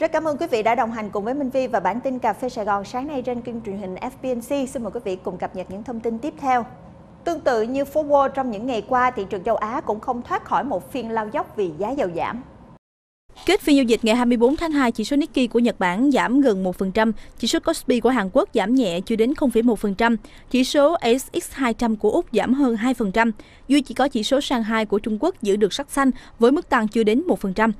Rất cảm ơn quý vị đã đồng hành cùng với Minh Vi và bản tin Cà phê Sài Gòn sáng nay trên kênh truyền hình FPNC. Xin mời quý vị cùng cập nhật những thông tin tiếp theo. Tương tự như phố Wall trong những ngày qua, thị trường châu Á cũng không thoát khỏi một phiên lao dốc vì giá dầu giảm. Kết phiên giao dịch ngày 24 tháng 2, chỉ số Nikkei của Nhật Bản giảm gần 1%, chỉ số Kospi của Hàn Quốc giảm nhẹ chưa đến 0,1%, chỉ số SX200 của Úc giảm hơn 2%, duy chỉ có chỉ số Shanghai của Trung Quốc giữ được sắc xanh với mức tăng chưa đến 1%.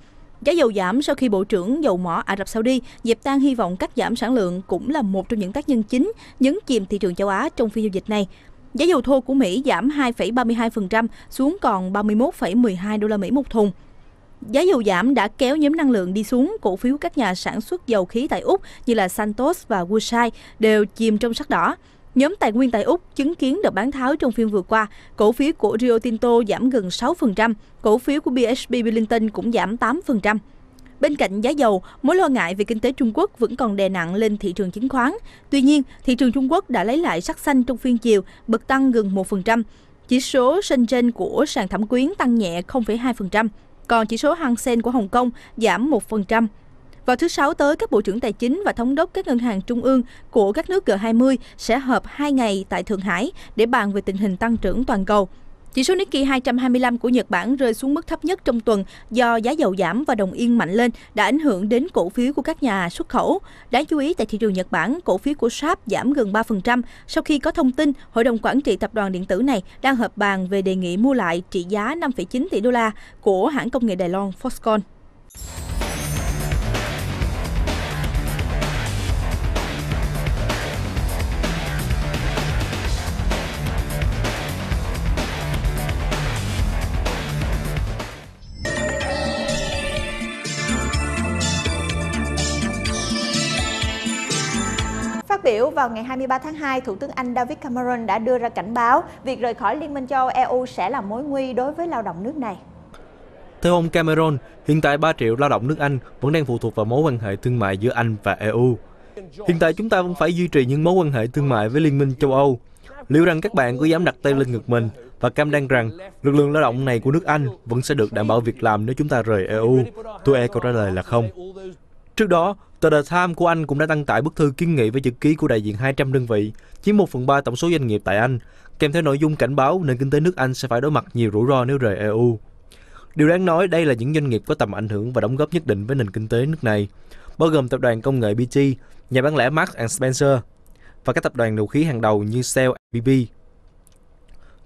Giá dầu giảm sau khi Bộ trưởng dầu mỏ Ả Rập Saudi dẹp tan hy vọng cắt giảm sản lượng cũng là một trong những tác nhân chính nhấn chìm thị trường châu Á trong phiên giao dịch này. Giá dầu thô của Mỹ giảm 2,32% xuống còn 31,12 đô la Mỹ một thùng. Giá dầu giảm đã kéo nhóm năng lượng đi xuống, cổ phiếu các nhà sản xuất dầu khí tại Úc như là Santos và Woodside đều chìm trong sắc đỏ. Nhóm tài nguyên tại Úc chứng kiến đợt bán tháo trong phiên vừa qua, cổ phiếu của Rio Tinto giảm gần 6%, cổ phiếu của BHP Billington cũng giảm 8%. Bên cạnh giá dầu, mối lo ngại về kinh tế Trung Quốc vẫn còn đè nặng lên thị trường chứng khoán. Tuy nhiên, thị trường Trung Quốc đã lấy lại sắc xanh trong phiên chiều, bật tăng gần 1%. Chỉ số trên của sàn thẩm quyến tăng nhẹ 0,2%, còn chỉ số Hang Seng của Hồng Kông giảm 1%. Vào thứ Sáu tới, các Bộ trưởng Tài chính và Thống đốc các ngân hàng trung ương của các nước G20 sẽ họp 2 ngày tại Thượng Hải để bàn về tình hình tăng trưởng toàn cầu. Chỉ số Nikkei 225 của Nhật Bản rơi xuống mức thấp nhất trong tuần do giá dầu giảm và đồng yên mạnh lên đã ảnh hưởng đến cổ phiếu của các nhà xuất khẩu. Đáng chú ý tại thị trường Nhật Bản, cổ phiếu của Sharp giảm gần 3% sau khi có thông tin Hội đồng Quản trị Tập đoàn Điện tử này đang hợp bàn về đề nghị mua lại trị giá 5,9 tỷ đô la của hãng công nghệ Đài Loan Foxconn. biểu vào ngày 23 tháng 2, Thủ tướng Anh David Cameron đã đưa ra cảnh báo việc rời khỏi Liên minh châu EU e sẽ là mối nguy đối với lao động nước này. Theo ông Cameron, hiện tại 3 triệu lao động nước Anh vẫn đang phụ thuộc vào mối quan hệ thương mại giữa Anh và EU. Hiện tại chúng ta vẫn phải duy trì những mối quan hệ thương mại với Liên minh châu Âu. Liệu rằng các bạn có dám đặt tay lên ngực mình và cam đoan rằng lực lượng lao động này của nước Anh vẫn sẽ được đảm bảo việc làm nếu chúng ta rời EU? Tôi e câu trả lời là không. Trước đó, tờ The Times của Anh cũng đã đăng tải bức thư kiến nghị với chữ ký của đại diện 200 đơn vị, chiếm 1 phần 3 tổng số doanh nghiệp tại Anh, kèm theo nội dung cảnh báo nền kinh tế nước Anh sẽ phải đối mặt nhiều rủi ro nếu rời EU. Điều đáng nói đây là những doanh nghiệp có tầm ảnh hưởng và đóng góp nhất định với nền kinh tế nước này, bao gồm tập đoàn công nghệ BT, nhà bán lẻ Marks Spencer và các tập đoàn đầu khí hàng đầu như Shell, BP.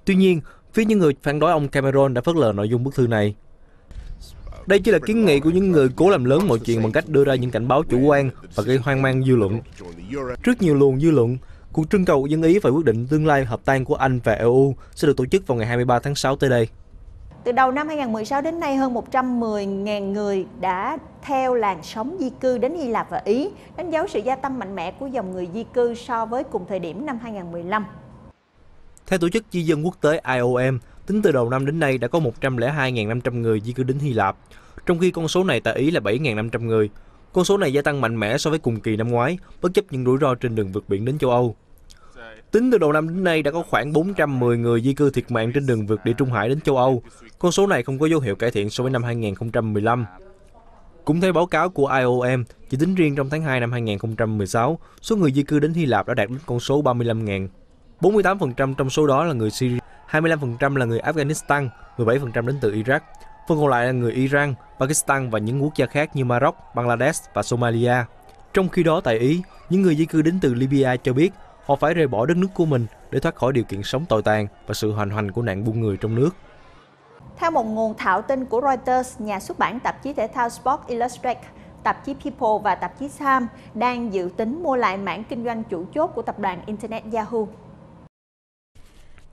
Tuy nhiên, phía những người phản đối ông Cameron đã phớt lờ nội dung bức thư này. Đây chỉ là kiến nghị của những người cố làm lớn mọi chuyện bằng cách đưa ra những cảnh báo chủ quan và gây hoang mang dư luận. Trước nhiều luồng dư luận, cuộc trưng cầu dân Ý về quyết định tương lai hợp tan của Anh và EU sẽ được tổ chức vào ngày 23 tháng 6 tới đây. Từ đầu năm 2016 đến nay, hơn 110.000 người đã theo làn sóng di cư đến Hy Lạp và Ý, đánh dấu sự gia tăng mạnh mẽ của dòng người di cư so với cùng thời điểm năm 2015. Theo Tổ chức Di dân Quốc tế IOM, Tính từ đầu năm đến nay đã có 102.500 người di cư đến Hy Lạp, trong khi con số này tại Ý là 7.500 người. Con số này gia tăng mạnh mẽ so với cùng kỳ năm ngoái, bất chấp những rủi ro trên đường vượt biển đến châu Âu. Tính từ đầu năm đến nay đã có khoảng 410 người di cư thiệt mạng trên đường vượt địa Trung Hải đến châu Âu. Con số này không có dấu hiệu cải thiện so với năm 2015. Cũng theo báo cáo của IOM, chỉ tính riêng trong tháng 2 năm 2016, số người di cư đến Hy Lạp đã đạt đến con số 35.000. 48% trong số đó là người Syria. 25% là người Afghanistan, 17% đến từ Iraq. Phần còn lại là người Iran, Pakistan và những quốc gia khác như Maroc, Bangladesh và Somalia. Trong khi đó tại Ý, những người di cư đến từ Libya cho biết họ phải rời bỏ đất nước của mình để thoát khỏi điều kiện sống tồi tàn và sự hoành hành của nạn buôn người trong nước. Theo một nguồn thạo tin của Reuters, nhà xuất bản tạp chí thể thao Sports Illustrated, tạp chí People và tạp chí Time đang dự tính mua lại mảng kinh doanh chủ chốt của tập đoàn Internet Yahoo.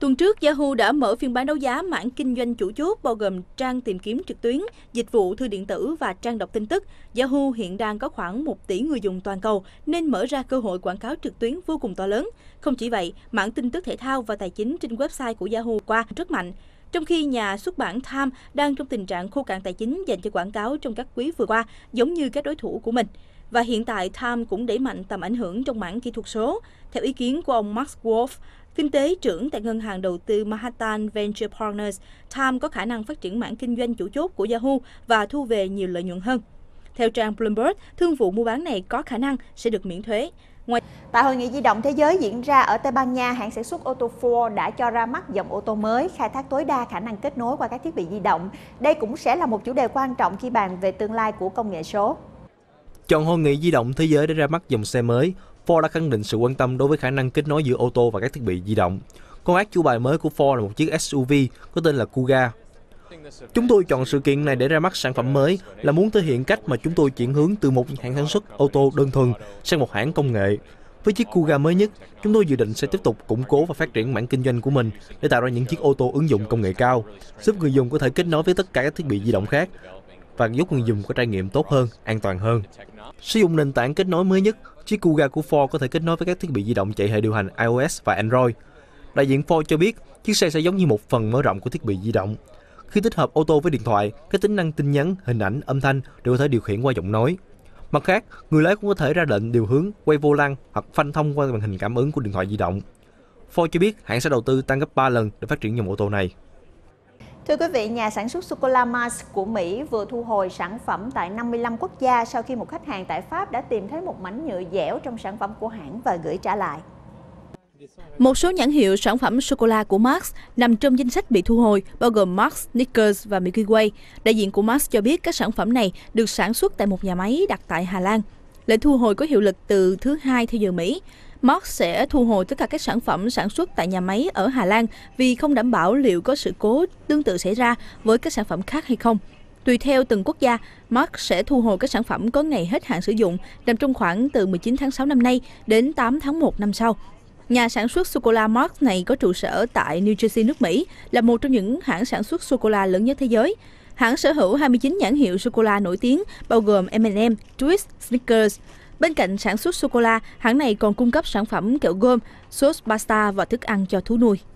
Tuần trước, Yahoo đã mở phiên bán đấu giá mảng kinh doanh chủ chốt bao gồm trang tìm kiếm trực tuyến, dịch vụ thư điện tử và trang đọc tin tức. Yahoo hiện đang có khoảng 1 tỷ người dùng toàn cầu nên mở ra cơ hội quảng cáo trực tuyến vô cùng to lớn. Không chỉ vậy, mảng tin tức thể thao và tài chính trên website của Yahoo qua rất mạnh. Trong khi nhà xuất bản Time đang trong tình trạng khô cạn tài chính dành cho quảng cáo trong các quý vừa qua, giống như các đối thủ của mình và hiện tại Time cũng đẩy mạnh tầm ảnh hưởng trong mảng kỹ thuật số. Theo ý kiến của ông Max Wolf, kinh tế trưởng tại ngân hàng đầu tư Manhattan Venture Partners, Time có khả năng phát triển mảng kinh doanh chủ chốt của Yahoo và thu về nhiều lợi nhuận hơn. Theo trang Bloomberg, thương vụ mua bán này có khả năng sẽ được miễn thuế. Ngoài... Tại hội nghị di động thế giới diễn ra ở Tây Ban Nha, hãng sản xuất ô tô Ford đã cho ra mắt dòng ô tô mới khai thác tối đa khả năng kết nối qua các thiết bị di động. Đây cũng sẽ là một chủ đề quan trọng khi bàn về tương lai của công nghệ số. Chọn hội nghị di động thế giới để ra mắt dòng xe mới, Ford đã khẳng định sự quan tâm đối với khả năng kết nối giữa ô tô và các thiết bị di động. Con ác chủ bài mới của Ford là một chiếc SUV có tên là Kuga. Chúng tôi chọn sự kiện này để ra mắt sản phẩm mới là muốn thể hiện cách mà chúng tôi chuyển hướng từ một hãng sản xuất ô tô đơn thuần sang một hãng công nghệ. Với chiếc Kuga mới nhất, chúng tôi dự định sẽ tiếp tục củng cố và phát triển mảng kinh doanh của mình để tạo ra những chiếc ô tô ứng dụng công nghệ cao, giúp người dùng có thể kết nối với tất cả các thiết bị di động khác và giúp người dùng có trải nghiệm tốt hơn, an toàn hơn. Sử dụng nền tảng kết nối mới nhất, chiếc Kuga của Ford có thể kết nối với các thiết bị di động chạy hệ điều hành iOS và Android. Đại diện Ford cho biết, chiếc xe sẽ giống như một phần mở rộng của thiết bị di động. Khi tích hợp ô tô với điện thoại, các tính năng tin nhắn, hình ảnh, âm thanh đều có thể điều khiển qua giọng nói. Mặt khác, người lái cũng có thể ra lệnh điều hướng, quay vô lăng hoặc phanh thông qua màn hình cảm ứng của điện thoại di động. Ford cho biết hãng sẽ đầu tư tăng gấp 3 lần để phát triển dòng ô tô này. Thưa quý vị, nhà sản xuất sô-cô-la Mars của Mỹ vừa thu hồi sản phẩm tại 55 quốc gia sau khi một khách hàng tại Pháp đã tìm thấy một mảnh nhựa dẻo trong sản phẩm của hãng và gửi trả lại. Một số nhãn hiệu sản phẩm sô-cô-la của Mars nằm trong danh sách bị thu hồi, bao gồm Mars, Snickers và Milky Way. Đại diện của Mars cho biết các sản phẩm này được sản xuất tại một nhà máy đặt tại Hà Lan. Lệnh thu hồi có hiệu lực từ thứ hai theo giờ Mỹ. Mott sẽ thu hồi tất cả các sản phẩm sản xuất tại nhà máy ở Hà Lan vì không đảm bảo liệu có sự cố tương tự xảy ra với các sản phẩm khác hay không. Tùy theo từng quốc gia, Mark sẽ thu hồi các sản phẩm có ngày hết hạn sử dụng, nằm trong khoảng từ 19 tháng 6 năm nay đến 8 tháng 1 năm sau. Nhà sản xuất sô-cô-la Mark này có trụ sở tại New Jersey, nước Mỹ, là một trong những hãng sản xuất sô-cô-la lớn nhất thế giới. Hãng sở hữu 29 nhãn hiệu sô-cô-la nổi tiếng, bao gồm M&M, Twix, Snickers. Bên cạnh sản xuất sô-cô-la, hãng này còn cung cấp sản phẩm kẹo gôm, sốt pasta và thức ăn cho thú nuôi.